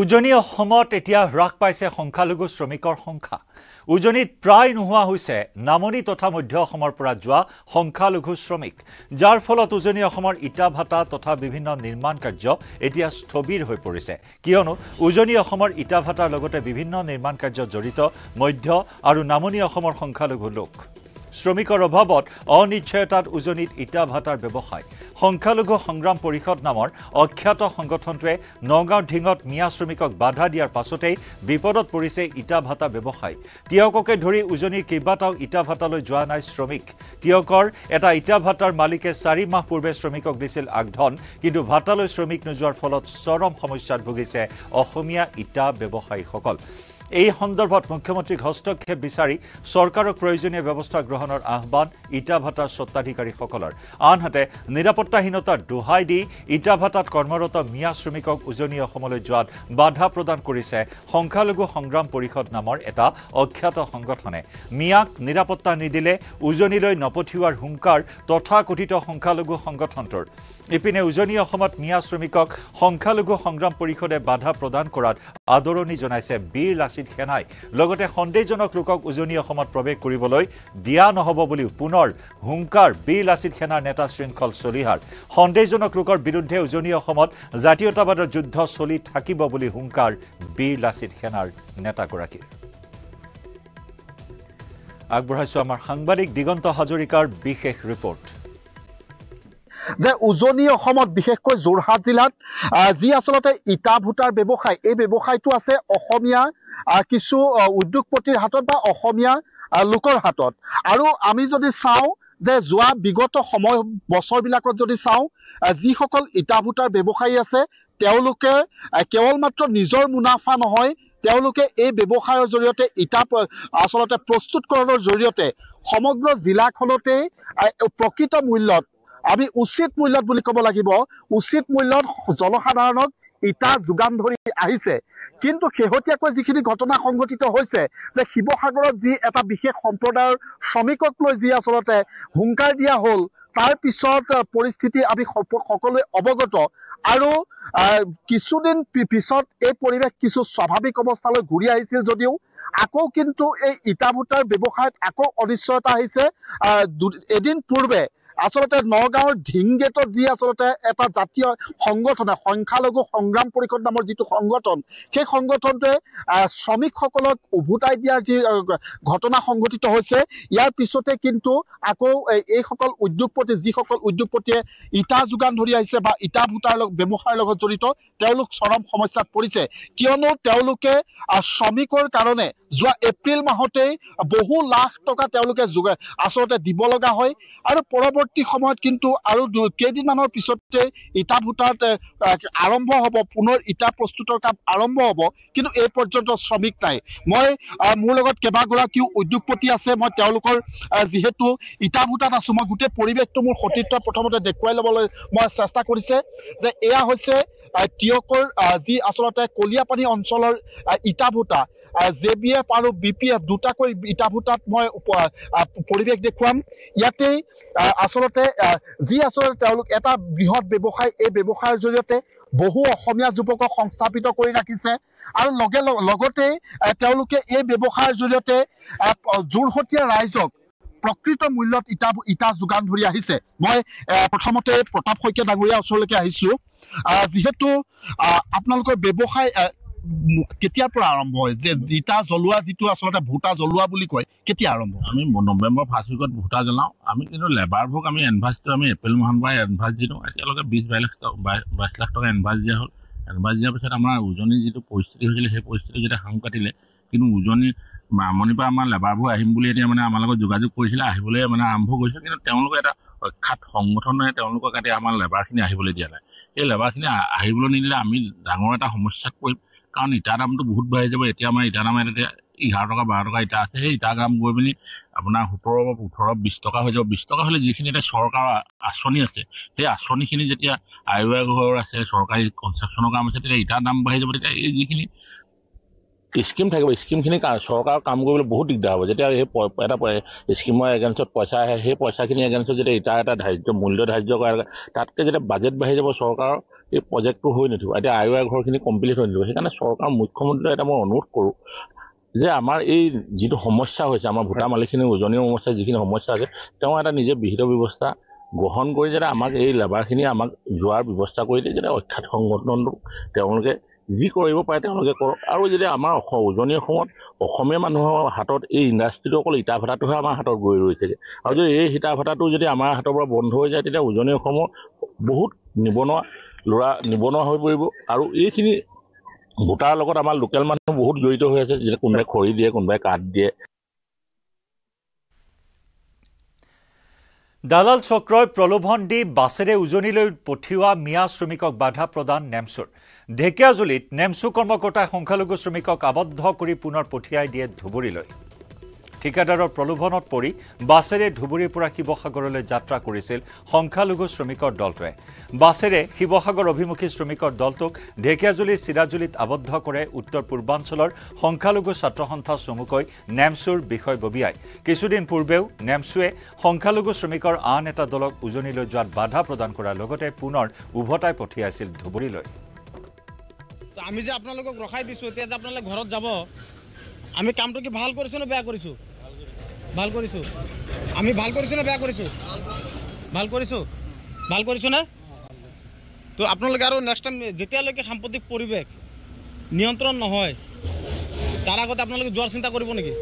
উজনি অসমত এতিয়া হ্ৰাস পাইছে সংখ্যালঘু শ্ৰমিকৰ সংখ্যা উজনিত প্ৰায় নোহোৱা হৈছে নামনি তথা মধ্য অসমৰ পৰা যোৱা সংখ্যালঘু শ্ৰমিক যাৰ ফলত উজনি অসমৰ ইটা ভাটা তথা বিভিন্ন নিৰ্মাণ কাৰ্য এতিয়া স্থবিৰ হৈ পৰিছে কিয়নো উজনি অসমৰ ইটা ভাটাৰ লগতে বিভিন্ন নিৰ্মাণ কাৰ্যত জড়িত মধ্য আৰু নামনি অসমৰ সংখ্যালঘু লোক শ্ৰমিকৰ অভাৱত অনিশ্চয়তাত উজনিত ইটা ভাতাৰ ব্যৱসায় সংখ্যালঘু সংগ্ৰাম পৰিষদ নামৰ অখ্যাত সংগঠনটোৱে নগাঁও ঢিঙত মিয়া শ্ৰমিকক বাধা দিয়াৰ পাছতেই বিপদত পৰিছে ইটা ভাতা ব্যৱসায় তিয়ককে ধৰি উজনিৰ কেইবাটাও ইটা ভাতালৈ যোৱা নাই শ্ৰমিক তিয়কৰ এটা ইটা ভাতাৰ মালিকে চাৰি মাহ পূৰ্বে শ্ৰমিকক দিছিল আগধন কিন্তু ভাতালৈ শ্ৰমিক নোযোৱাৰ ফলত চৰম সমস্যাত ভুগিছে অসমীয়া ইটা ব্যৱসায়ীসকল এই সন্দৰ্ভত মুখ্যমন্ত্ৰীক হস্তক্ষেপ বিচাৰি চৰকাৰক প্ৰয়োজনীয় ব্যৱস্থা গ্ৰহণৰ আহ্বান ভাটাৰ স্বত্বাধিকাৰীসকলৰ আনহাতে নিৰাপত্তাহীনতাৰ দোহাই দি ইটাভাটাত কৰ্মৰত মিয়া শ্ৰমিকক উজনি অসমলৈ যোৱাত বাধা প্ৰদান কৰিছে সংখ্যালঘু সংগ্ৰাম পৰিষদ নামৰ এটা অখ্যাত সংগঠনে মিয়াক নিৰাপত্তা নিদিলে উজনিলৈ নপঠিওৱাৰ হুংকাৰ তথাকথিত সংখ্যালঘু সংগঠনটোৰ ইপিনে উজনি অসমত মিয়া শ্ৰমিকক সংখ্যালঘু সংগ্ৰাম পৰিষদে বাধা প্ৰদান কৰাত আদৰণি জনাইছে বীৰ লাচিত উপস্থিত সেনাই লগতে সন্দেহজনক লোকক উজনি অসমত প্ৰৱেশ কৰিবলৈ দিয়া নহ'ব বুলিও পুনৰ হুংকাৰ বীৰ লাচিত সেনাৰ নেতা শৃংখল চলিহাৰ সন্দেহজনক লোকৰ বিৰুদ্ধে উজনি অসমত জাতীয়তাবাদৰ যুদ্ধ চলি থাকিব বুলি হুংকাৰ বীৰ লাচিত সেনাৰ নেতাগৰাকী আগবঢ়াইছোঁ আমাৰ সাংবাদিক দিগন্ত হাজৰিকাৰ বিশেষ ৰিপৰ্ট যে উজনি অসমত বিশেষকৈ যোৰহাট জিলাত যি আচলতে ইটা ভূটাৰ ব্যৱসায় এই ব্যৱসায়টো আছে অসমীয়া কিছু উদ্যোগপতিৰ হাতত বা অসমীয়া লোকৰ হাতত আৰু আমি যদি চাওঁ যে যোৱা বিগত সময় বছৰবিলাকত যদি চাওঁ যিসকল ইটা ভূটাৰ ব্যৱসায়ী আছে তেওঁলোকে কেৱল মাত্ৰ নিজৰ মুনাফা নহয় তেওঁলোকে এই ব্যৱসায়ৰ জৰিয়তে ইটা আচলতে প্ৰস্তুতকৰণৰ জৰিয়তে সমগ্ৰ জিলাখনতেই প্ৰকৃত মূল্যত আমি উচিত মূল্যত বুলি ক'ব লাগিব উচিত মূল্যত জনসাধাৰণক ইটা যোগান ধৰি আহিছে কিন্তু শেহতীয়াকৈ যিখিনি ঘটনা সংঘটিত হৈছে যে শিৱসাগৰত যি এটা বিশেষ সম্প্ৰদায়ৰ শ্ৰমিকক লৈ যি আচলতে হুংকাৰ দিয়া হ'ল তাৰ পিছত পৰিস্থিতি আমি সকলোৱে অৱগত আৰু কিছুদিন পিছত এই পৰিৱেশ কিছু স্বাভাৱিক অৱস্থালৈ ঘূৰি আহিছিল যদিও আকৌ কিন্তু এই ইটা ভূটাৰ ব্যৱসায়ত আকৌ অনিশ্চয়তা আহিছে এদিন পূৰ্বে আচলতে নগাঁৱৰ ঢিংগেটত যি আচলতে এটা জাতীয় সংগঠন সংখ্যালঘু সংগ্ৰাম পৰিষদ নামৰ যিটো সংগঠন সেই সংগঠনটোৱে শ্ৰমিকসকলক উভতাই দিয়াৰ যি ঘটনা সংঘটিত হৈছে ইয়াৰ পিছতে কিন্তু আকৌ এইসকল উদ্যোগপতি যিসকল উদ্যোগপতিয়ে ইটা যোগান ধৰি আহিছে বা ইটা ভূটাৰ ব্যৱসায়ৰ লগত জড়িত তেওঁলোক চৰম সমস্যাত পৰিছে কিয়নো তেওঁলোকে শ্ৰমিকৰ কাৰণে যোৱা এপ্ৰিল মাহতেই বহু লাখ টকা তেওঁলোকে যোগে আচলতে দিব লগা হয় আৰু পৰৱৰ্তী সময়ত কিন্তু আৰু দু কেইদিনমানৰ পিছতে ইটা ভূটাত আৰম্ভ হ'ব পুনৰ ইটা প্ৰস্তুতৰ কাম আৰম্ভ হ'ব কিন্তু এই পৰ্যন্ত শ্ৰমিক নাই মই মোৰ লগত কেইবাগৰাকীও উদ্যোগপতি আছে মই তেওঁলোকৰ যিহেতু ইটা ভূটাত আছোঁ মই গোটেই পৰিৱেশটো মোৰ সতীৰ্থ প্ৰথমতে দেখুৱাই ল'বলৈ মই চেষ্টা কৰিছে যে এয়া হৈছে তিয়কৰ যি আচলতে কলিয়াপানী অঞ্চলৰ ইটা ভূটা জে বি এফ আৰু বি পি এফ দুটাকৈ ইটা ভোটাত মই পৰিৱেশ দেখুৱাম ইয়াতেই আচলতে যি আচলতে তেওঁলোক এটা বৃহৎ ব্যৱসায় এই ব্যৱসায়ৰ জৰিয়তে বহু অসমীয়া যুৱকক সংস্থাপিত কৰি ৰাখিছে আৰু লগে লগতে তেওঁলোকে এই ব্যৱসায়ৰ জৰিয়তে যোৰহতীয়া ৰাইজক প্ৰকৃত মূল্যত ইটা ইটা যোগান ধৰি আহিছে মই প্ৰথমতে প্ৰতাপ শইকীয়া ডাঙৰীয়া ওচৰলৈকে আহিছো আহ যিহেতু আহ আপোনালোকৰ ব্যৱসায় কেতিয়াৰ পৰা আৰম্ভ হয় যে ইটা জ্বলোৱা যিটো আচলতে ভূটা জ্বলোৱা বুলি কয় কেতিয়া আৰম্ভ হয় আমি নৱেম্বৰ ফাৰ্ষ্ট উইকত ভূটা জ্বলাওঁ আমি কিন্তু লেবাৰ ভোগ আমি এডভাৰ্চটো আমি এপ্ৰিল মাহৰ পৰাই এডভাৰ্চ দি দিওঁ এতিয়ালৈকে বিছ বাইলাখ টকা বাইছ বাইছ লাখ টকা এডভাৰ্চ দিয়া হ'ল এডভাৰ্চ দিয়াৰ পিছত আমাৰ উজনিৰ যিটো পৰিস্থিতি হৈছিলে সেই পৰিস্থিতি যেতিয়া হাং কাটিলে কিন্তু উজনি আমনিৰ পৰা আমাৰ লেবাৰবোৰ আহিম বুলি এতিয়া মানে আমাৰ লগত যোগাযোগ কৰিছিলে আহিবলৈ মানে আৰম্ভ কৰিছে কিন্তু তেওঁলোকে এটা অখ্যাত সংগঠনে তেওঁলোকক এতিয়া আমাৰ লেবাৰখিনি আহিবলৈ দিয়া নাই সেই লেবাৰখিনি আহিবলৈ নিদিলে আমি ডাঙৰ এটা সমস্যাত পৰিম কাৰণ ইটা দামটো বহুত বাঢ়ি যাব এতিয়া আমাৰ ইটা দামত এতিয়া এঘাৰ টকা বাৰ টকা ইটা আছে সেই ইটা দাম গৈ পিনি আপোনাৰ সোতৰ বা ওঠৰ বিছ টকা হৈ যাব বিছ টকা হ'লে যিখিনি এতিয়া চৰকাৰৰ আঁচনি আছে সেই আঁচনিখিনি যেতিয়া আই ৱাই ঘৰ আছে চৰকাৰী কনষ্ট্ৰাকশ্যনৰ কাম আছে তেতিয়া ইটাৰ দাম বাঢ়ি যাব তেতিয়া এই যিখিনি স্কিম থাকিব স্কিমখিনি চৰকাৰৰ কাম কৰিবলৈ বহুত দিগদাৰ হ'ব যেতিয়া সেই এটা স্কিমৰ এগেইনষ্টত পইচা আহে সেই পইচাখিনি এগেইনষ্টত যেতিয়া ইটাৰ এটা ধাৰ্য মূল্য ধাৰ্য কৰা তাতকৈ যেতিয়া বাজেট বাঢ়ি যাব চৰকাৰৰ এই প্ৰজেক্টটো হৈ নুঠিব এতিয়া আই ৱাই ঘৰখিনি কমপ্লিট হৈ নুঠিব সেইকাৰণে চৰকাৰ মুখ্যমন্ত্ৰীলৈ এটা মই অনুৰোধ কৰোঁ যে আমাৰ এই যিটো সমস্যা হৈছে আমাৰ ভোটাৰ মালিকখিনি উজনি সমস্যা যিখিনি সমস্যা আছে তেওঁ এটা নিজে বিহিত ব্যৱস্থা গ্ৰহণ কৰি যাতে আমাক এই লেবাৰখিনি আমাক যোৱাৰ ব্যৱস্থা কৰি দিয়ে যাতে অখ্যাত সংগঠনটোক তেওঁলোকে যি কৰিব পাৰে তেওঁলোকে কৰক আৰু যদি আমাৰ অস উজনি অসমত অসমীয়া মানুহৰ হাতত এই ইণ্ডাষ্ট্ৰিটো অকল ইটা ভাটাটোহে আমাৰ হাতত গৈ ৰৈ থাকে আৰু যদি এই সীতা ভাটাটো যদি আমাৰ হাতৰ পৰা বন্ধ হৈ যায় তেতিয়া উজনি অসমৰ বহুত নিবনুৱা ল'ৰা নিবনুৱা হৈ পৰিব আৰু এইখিনি ভোটাৰ লগত আমাৰ লোকেল মানুহ বহুত জড়িত হৈ আছে যেনে কোনোবাই খৰি দিয়ে কোনোবাই কাঠ দিয়ে দালাল চক্ৰই প্ৰলোভন দি বাছেৰে উজনিলৈ পঠিওৱা মিয়া শ্ৰমিকক বাধা প্ৰদান নেমচুৰ ঢেকীয়াজুলিত নেমচু কৰ্মকৰ্তাই সংখ্যালঘু শ্ৰমিকক আবদ্ধ কৰি পুনৰ পঠিয়াই দিয়ে ধুবুৰীলৈ ঠিকাদাৰৰ প্ৰলোভনত পৰি বাছেৰে ধুবুৰীৰ পৰা শিৱসাগৰলৈ যাত্ৰা কৰিছিল সংখ্যালঘু শ্ৰমিকৰ দলটোৱে বাছেৰে শিৱসাগৰ অভিমুখী শ্ৰমিকৰ দলটোক ঢেকীয়াজুলি চিৰাজুলিত আবদ্ধ কৰে উত্তৰ পূৰ্বাঞ্চলৰ সংখ্যালঘু ছাত্ৰ সন্থা চমুকৈ নেমচুৰ বিষয়ববীয়াই কিছুদিন পূৰ্বেও নেমচুৱে সংখ্যালঘু শ্ৰমিকৰ আন এটা দলক উজনিলৈ যোৱাত বাধা প্ৰদান কৰাৰ লগতে পুনৰ উভতাই পঠিয়াইছিল ধুবুৰীলৈ আমি যে আপোনালোকক ৰখাই দিছোঁ এতিয়া যে আপোনালোকে ঘৰত যাব আমি কামটো কি ভাল কৰিছোঁ নে বেয়া কৰিছোঁ ভাল কৰিছোঁ আমি ভাল কৰিছোঁ নে বেয়া কৰিছোঁ ভাল কৰিছোঁ ভাল কৰিছোঁ নে তো আপোনালোকে আৰু নেক্সট টাইম যেতিয়ালৈকে সাম্প্ৰতিক পৰিৱেশ নিয়ন্ত্ৰণ নহয় তাৰ আগতে আপোনালোকে যোৱাৰ চিন্তা কৰিব নেকি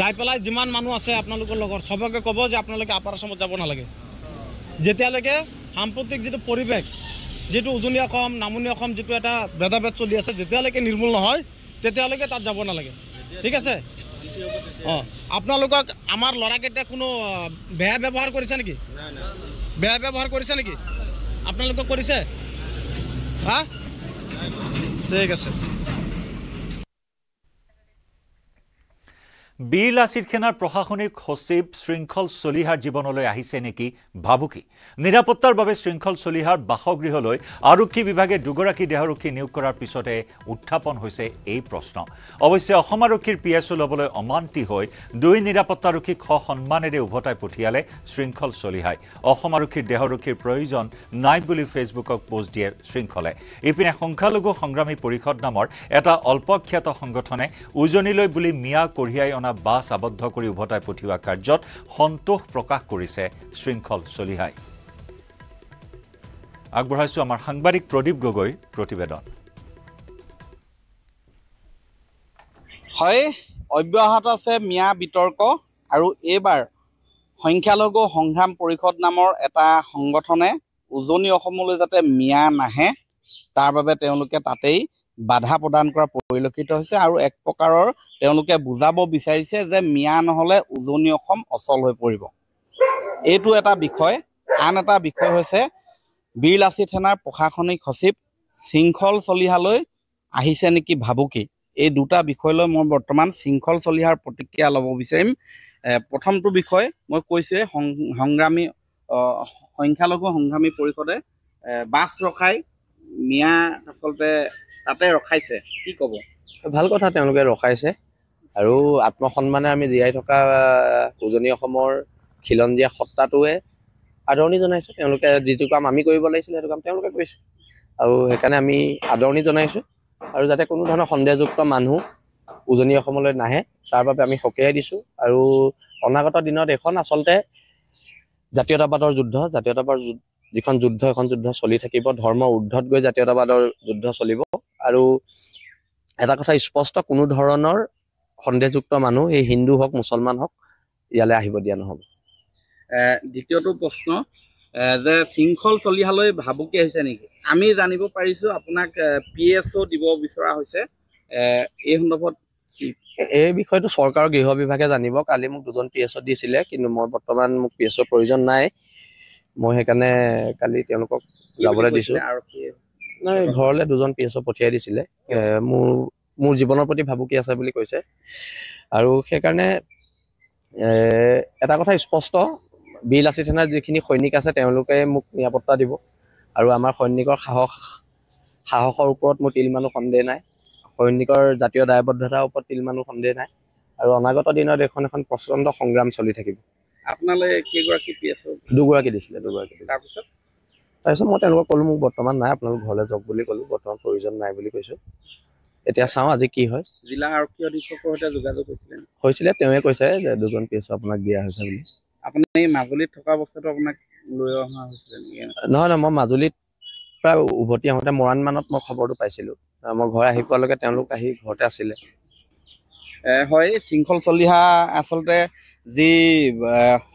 যাই পেলাই যিমান মানুহ আছে আপোনালোকৰ লগত চবকে ক'ব যে আপোনালোকে আপাৰ আচামত যাব নালাগে যেতিয়ালৈকে সাম্প্ৰতিক যিটো পৰিৱেশ যিটো উজনি অসম নামনি অসম যিটো এটা ভেদাভেদ চলি আছে যেতিয়ালৈকে নিৰ্মূল নহয় তেতিয়ালৈকে তাত যাব নালাগে ঠিক আছে আপোনালোকক আমাৰ লড়াকটা কোনো বেয়া ব্যৱহাৰ কৰিছে নেকি বেয়া ব্যৱহাৰ কৰিছে নেকি আপোনালোকক কৰিছে হা ঠিক আছে বীৰ লাচিত সেনাৰ প্ৰশাসনিক সচিব শৃংখল চলিহাৰ জীৱনলৈ আহিছে নেকি ভাবুকি নিৰাপত্তাৰ বাবে শৃংখল চলিহাৰ বাসগৃহলৈ আৰক্ষী বিভাগে দুগৰাকী দেহৰক্ষী নিয়োগ কৰাৰ পিছতে উত্থাপন হৈছে এই প্ৰশ্ন অৱশ্যে অসম আৰক্ষীৰ পি এছ অ' ল'বলৈ অমান্তি হৈ দুই নিৰাপত্তাৰক্ষীক সসন্মানেৰে উভতাই পঠিয়ালে শৃংখল চলিহাই অসম আৰক্ষীৰ দেহৰক্ষীৰ প্ৰয়োজন নাই বুলি ফেচবুকক পোষ্ট দিয়ে শৃংখলে ইপিনে সংখ্যালঘু সংগ্ৰামী পৰিষদ নামৰ এটা অল্পখ্যাত সংগঠনে উজনিলৈ বুলি মিয়া কঢ়িয়াই অনা পৰা বাছ আবদ্ধ কৰি উভতাই পঠিওৱা কাৰ্যত সন্তোষ প্ৰকাশ কৰিছে শৃংখল চলিহাই আগবঢ়াইছো আমাৰ সাংবাদিক প্ৰদীপ গগৈৰ প্ৰতিবেদন হয় অব্যাহত আছে মিয়া বিতৰ্ক আৰু এইবাৰ সংখ্যালঘু সংগ্ৰাম পৰিষদ নামৰ এটা সংগঠনে উজনি অসমলৈ যাতে মিয়া নাহে তাৰ বাবে তেওঁলোকে তাতেই বাধা প্ৰদান কৰা পৰিলক্ষিত হৈছে আৰু এক প্ৰকাৰৰ তেওঁলোকে বুজাব বিচাৰিছে যে মিয়া নহ'লে উজনি অসম অচল হৈ পৰিব এইটো এটা বিষয় আন এটা বিষয় হৈছে বীৰলাচি থানাৰ প্ৰশাসনিক সচিব শৃংখল চলিহালৈ আহিছে নেকি ভাবুকি এই দুটা বিষয় লৈ মই বৰ্তমান শৃংখল চলিহাৰ প্ৰতিক্ৰিয়া ল'ব বিচাৰিম প্ৰথমটো বিষয় মই কৈছোঁৱেই সংগ্ৰামী সংখ্যালঘু সংগ্ৰামী পৰিষদে বাছ ৰখাই মিয়া আচলতে তাতে ৰখাইছে কি ক'ব ভাল কথা তেওঁলোকে ৰখাইছে আৰু আত্মসন্মানে আমি জীয়াই থকা উজনি অসমৰ খিলঞ্জীয়া সত্তাটোৱে আদৰণি জনাইছে তেওঁলোকে যিটো কাম আমি কৰিব লাগিছিলে সেইটো কাম তেওঁলোকে কৰিছে আৰু সেইকাৰণে আমি আদৰণি জনাইছোঁ আৰু যাতে কোনো ধৰণৰ সন্দেহযুক্ত মানুহ উজনি অসমলৈ নাহে তাৰ বাবে আমি সকীয়াই দিছোঁ আৰু অনাগত দিনত এইখন আচলতে জাতীয়তাবাদৰ যুদ্ধ জাতীয়তাবাদৰ যিখন যুদ্ধ এখন যুদ্ধ চলি থাকিব ধৰ্ম ঊৰ্ধত গৈ জাতীয়তাবাদৰ যুদ্ধ চলিব আৰু এটা কথা স্পষ্ট কোনো ধৰণৰ সন্দেহযুক্ত মানুহ এই হিন্দু হওক মুছলমান হওক ইয়ালৈ আহিব দিয়া নহ'ব দ্বিতীয়টো প্ৰশ্ন যে শৃংখল চলিহালৈ ভাবুকি আহিছে নেকি আমি জানিব পাৰিছোঁ আপোনাক পি এছ অ' দিব বিচৰা হৈছে এই সন্দৰ্ভত এই বিষয়টো চৰকাৰৰ গৃহ বিভাগে জানিব কালি মোক দুজন পি এছ অ' দিছিলে কিন্তু মই বৰ্তমান মোক পি এছ অ প্ৰয়োজন নাই মই সেইকাৰণে কালি তেওঁলোকক যাবলৈ দিছোঁ আৰক্ষী নাই ঘৰলৈ দুজন পি এছ পঠিয়াই দিছিলে মোৰ মোৰ জীৱনৰ প্ৰতি ভাবুকি আছে বুলি কৈছে আৰু সেইকাৰণে এটা কথা স্পষ্ট বি লাচিত সেনাৰ যিখিনি সৈনিক আছে তেওঁলোকে মোক নিৰাপত্তা দিব আৰু আমাৰ সৈনিকৰ সাহস সাহসৰ ওপৰত মোৰ তিল মানুহ সন্দেহ নাই সৈনিকৰ জাতীয় দায়বদ্ধতাৰ ওপৰত তিল মানুহ সন্দেহ নাই আৰু অনাগত দিনত এখন এখন প্ৰচণ্ড সংগ্ৰাম চলি থাকিব আপোনালোকে কেইগৰাকী দুগৰাকী দিছিলে দুগৰাকী তাৰপিছত তাৰপিছত মই তেওঁলোকক ক'লোঁ মোক বৰ্তমান নাই আপোনালোক ঘৰলৈ যাওক বুলি ক'লোঁ বৰ্তমান প্ৰয়োজন নাই বুলি কৈছোঁ এতিয়া চাওঁ আজি কি হয় জিলা আৰক্ষী অধীক্ষকৰ সৈতে যোগাযোগ হৈছিলে হৈছিলে তেওঁ কৈছে যে দুজন পি আপোনাক দিয়া হৈছে বুলি আপুনি মাজুলীত থকা অৱস্থাটো আপোনাক লৈ অহা হৈছিলে নহয় নহয় মই মাজুলীত প্ৰায় উভতি আহোঁতে মৰাণমানত মই খবৰটো পাইছিলোঁ মই ঘৰ আহি পোৱালৈকে তেওঁলোক আহি ঘৰতে আছিলে হয় শৃংখল চলিহা আচলতে যি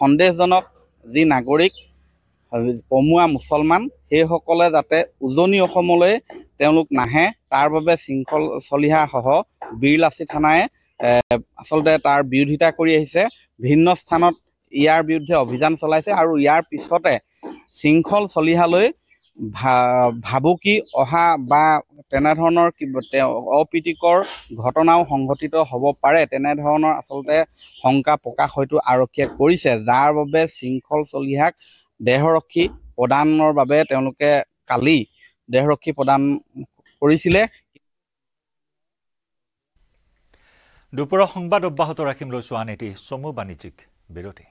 সন্দেহজনক যি নাগৰিক পমুৱা মুছলমান সেইসকলে যাতে উজনি অসমলৈ তেওঁলোক নাহে তাৰ বাবে শৃংখল চলিহাসহ বীৰলাচি থানাই আচলতে তাৰ বিৰোধিতা কৰি আহিছে ভিন্ন স্থানত ইয়াৰ বিৰুদ্ধে অভিযান চলাইছে আৰু ইয়াৰ পিছতে শৃংখল চলিহালৈ ভাবুকি অহা বা তেনেধৰণৰ অপ্ৰীতিকৰ ঘটনাও সংঘটিত হ'ব পাৰে তেনেধৰণৰ আচলতে শংকা প্ৰকাশ হয়তো আৰক্ষীয়ে কৰিছে যাৰ বাবে শৃংখল চলিহাক দেহৰক্ষী প্ৰদানৰ বাবে তেওঁলোকে কালি দেহৰক্ষী প্ৰদান কৰিছিলে দুপৰ সংবাদ অব্যাহত ৰাখিম লৈছোঁ আন এটি চমু বাণিজ্যিক বিৰতি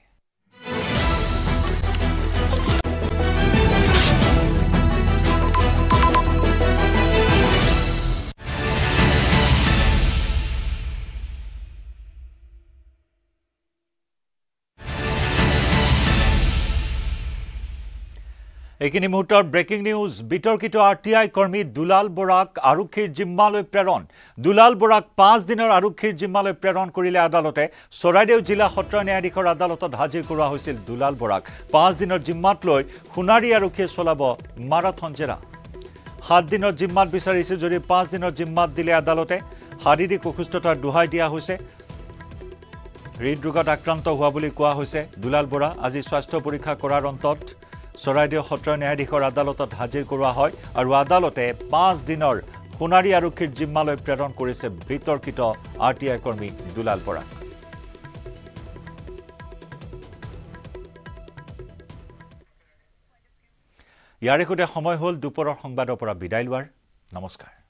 এইখিনি মুহূৰ্তৰ ব্ৰেকিং নিউজ বিতৰ্কিত আৰ টি আই কৰ্মী দুলাল বৰাক আৰক্ষীৰ জিম্মালৈ প্ৰেৰণ দুলাল বৰাক পাঁচ দিনৰ আৰক্ষীৰ জিম্মালৈ প্ৰেৰণ কৰিলে আদালতে চৰাইদেউ জিলা সত্ৰ ন্যায়াধীশৰ আদালতত হাজিৰ কৰোৱা হৈছিল দুলাল বৰাক পাঁচ দিনৰ জিম্মাত লৈ সোণাৰী আৰক্ষীয়ে চলাব মাৰাথন জেৰা সাত দিনৰ জিম্মাত বিচাৰিছিল যদি পাঁচ দিনৰ জিম্মাত দিলে আদালতে শাৰীৰিক অসুস্থতাৰ দোহাই দিয়া হৈছে হৃদৰোগত আক্ৰান্ত হোৱা বুলি কোৱা হৈছে দুলাল বৰা আজি স্বাস্থ্য পৰীক্ষা কৰাৰ অন্তত চৰাইদেউ সত্ৰ ন্যায়াধীশৰ আদালতত হাজিৰ কৰোৱা হয় আৰু আদালতে পাঁচ দিনৰ সোণাৰী আৰক্ষীৰ জিম্মালৈ প্ৰেৰণ কৰিছে বিতৰ্কিত আৰ টি আই কৰ্মী দুলাল পৰাক ইয়াৰে সৈতে সময় হ'ল দুপৰৰ সংবাদৰ পৰা বিদায় লোৱাৰ নমস্কাৰ